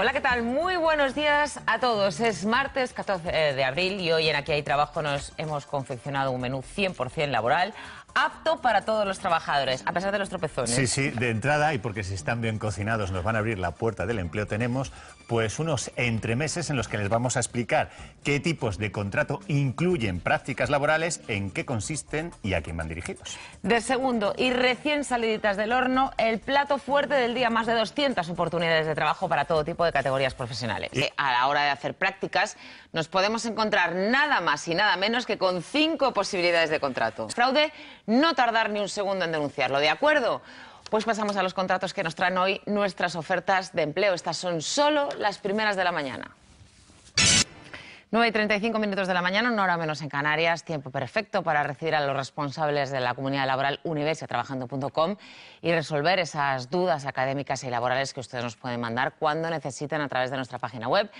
Hola, ¿qué tal? Muy buenos días a todos. Es martes 14 eh, de abril y hoy en Aquí hay trabajo nos hemos confeccionado un menú 100% laboral apto para todos los trabajadores, a pesar de los tropezones. Sí, sí, de entrada, y porque si están bien cocinados nos van a abrir la puerta del empleo, tenemos pues unos entremeses en los que les vamos a explicar qué tipos de contrato incluyen prácticas laborales, en qué consisten y a quién van dirigidos. De segundo, y recién saliditas del horno, el plato fuerte del día, más de 200 oportunidades de trabajo para todo tipo de categorías profesionales. Eh, a la hora de hacer prácticas nos podemos encontrar nada más y nada menos que con cinco posibilidades de contrato. Fraude, no tardar ni un segundo en denunciarlo, ¿de acuerdo? Pues pasamos a los contratos que nos traen hoy nuestras ofertas de empleo. Estas son solo las primeras de la mañana. 9 y 35 minutos de la mañana, no hora menos en Canarias, tiempo perfecto para recibir a los responsables de la comunidad laboral universiatrabajando.com y resolver esas dudas académicas y laborales que ustedes nos pueden mandar cuando necesiten a través de nuestra página web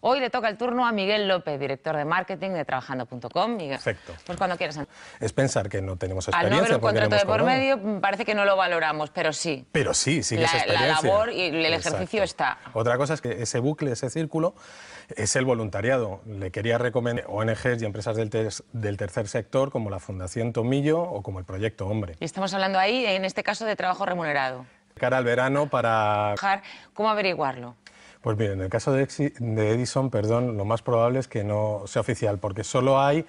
Hoy le toca el turno a Miguel López, director de marketing de trabajando.com. Perfecto. Pues cuando quieras. Es pensar que no tenemos experiencia. Al no haber un contrato de por medio, parece que no lo valoramos, pero sí. Pero sí, sí que es experiencia. La labor y el ejercicio está. Otra cosa es que ese bucle, ese círculo, es el voluntariado. Le quería recomendar ONGs y empresas del, del tercer sector, como la Fundación Tomillo o como el Proyecto Hombre. Y estamos hablando ahí, en este caso, de trabajo remunerado. Cara al verano para... ¿Cómo averiguarlo? Pues bien, en el caso de Edison, perdón, lo más probable es que no sea oficial, porque solo hay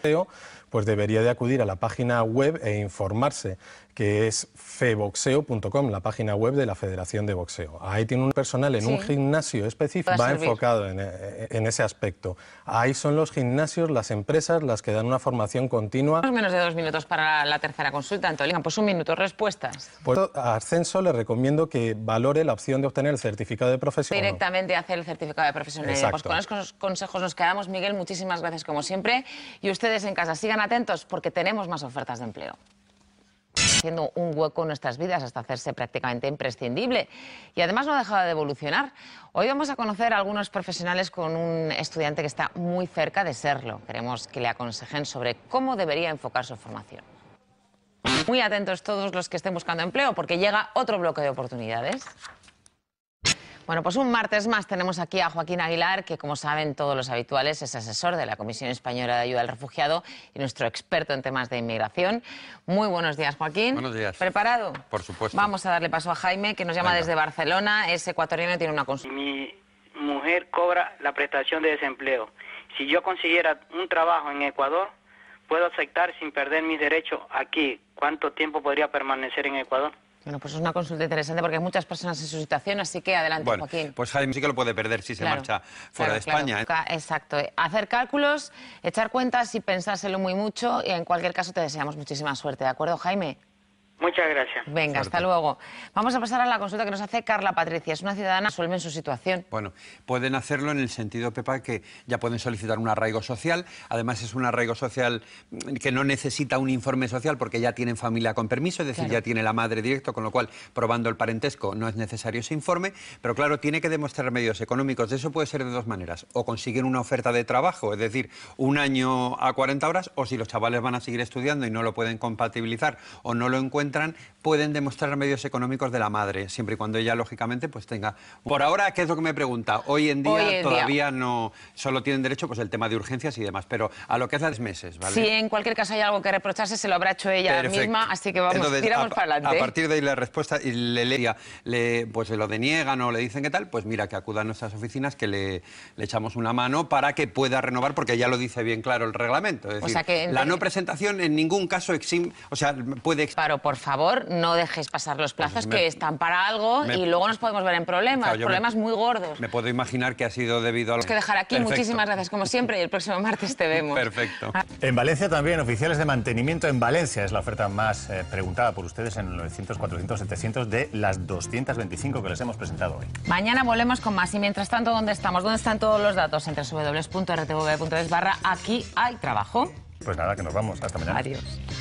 pues debería de acudir a la página web e informarse, que es feboxeo.com, la página web de la Federación de Boxeo. Ahí tiene un personal en un gimnasio específico, va enfocado eh, en, ese aspecto. Ahí son los gimnasios, las empresas, las que dan una formación continua. Menos de dos minutos para la tercera consulta, Antolín. Pues un minuto, respuestas. Pues a Ascenso le recomiendo que valore la opción de obtener el certificado de profesional. Directamente hacer el certificado de profesionalidad. Eh, pues con esos consejos nos quedamos. Miguel, muchísimas gracias como siempre. Y ustedes en casa sigan atentos porque tenemos más ofertas de empleo haciendo un hueco en nuestras vidas hasta hacerse prácticamente imprescindible. Y además no ha dejado de evolucionar. Hoy vamos a conocer a algunos profesionales con un estudiante que está muy cerca de serlo. Queremos que le aconsejen sobre cómo debería enfocar su formación. Muy atentos todos los que estén buscando empleo porque llega otro bloque de oportunidades. Bueno, pues un martes más tenemos aquí a Joaquín Aguilar, que como saben todos los habituales es asesor de la Comisión Española de Ayuda al Refugiado y nuestro experto en temas de inmigración. Muy buenos días, Joaquín. Buenos días. ¿Preparado? Por supuesto. Vamos a darle paso a Jaime, que nos llama desde Barcelona. Es ecuatoriano y tiene una consulta. Mi mujer cobra la prestación de desempleo. Si yo consiguiera un trabajo en Ecuador, ¿puedo aceptar sin perder mis derechos aquí? ¿Cuánto tiempo podría permanecer en Ecuador? Bueno, pues es una consulta interesante porque hay muchas personas en su situación, así que adelante, Joaquín. Pues Jaime sí que lo puede perder si se marcha fuera de España. ¿eh? Exacto. Hacer cálculos, echar cuentas y pensárselo muy mucho. Y en cualquier caso, te deseamos muchísima suerte, ¿de acuerdo, Jaime? Muchas gracias. Venga, hasta luego. Vamos a pasar a la consulta que nos hace Carla Patricia. Es una ciudadana, suelven su situación. Bueno, pueden hacerlo en el sentido, Pepa, que ya pueden solicitar un arraigo social. Además, es un arraigo social que no necesita un informe social porque ya tienen familia con permiso, es decir, ya tiene la madre directo, con lo cual, probando el parentesco, no es necesario ese informe. Pero claro, tiene que demostrar medios económicos. De eso puede ser de dos maneras. O consiguen una oferta de trabajo, es decir, un año a 40 horas, o si los chavales van a seguir estudiando y no lo pueden compatibilizar o no lo encuentran entran, pueden demostrar medios económicos de la madre, siempre y cuando ella, lógicamente, pues tenga... Por ahora, ¿qué es lo que me pregunta? Hoy en día todavía no... Solo tienen derecho pues el tema de urgencias y demás, pero a lo que es las meses, ¿vale? Si en cualquier caso hay algo que reprocharse, se lo habrá hecho ella misma, así que vamos, tiramos para adelante. A partir de ahí la respuesta, y le, le, pues se lo deniegan o le dicen qué tal, pues mira, que acuda a nuestras oficinas, que le, echamos una mano para que pueda renovar, porque ya lo dice bien claro el reglamento. sea que... la no presentación en ningún caso exime... O sea, puede favor, no dejéis pasar los pues plazos que están para algo y luego nos podemos ver en problemas, problemas muy gordos. Me puedo imaginar que ha sido debido a... lo que dejar aquí, muchísimas gracias como siempre y el próximo martes te vemos. Perfecto. Ah. En Valencia también, oficiales de mantenimiento en Valencia es la oferta más eh, preguntada por ustedes en 900, 400, 700 de las 225 que les hemos presentado hoy. Mañana volvemos con más y mientras tanto, ¿dónde estamos? ¿Dónde están todos los datos? Entre www.rtv.es barra aquí hay trabajo. Pues nada, que nos vamos. Hasta mañana. Adiós.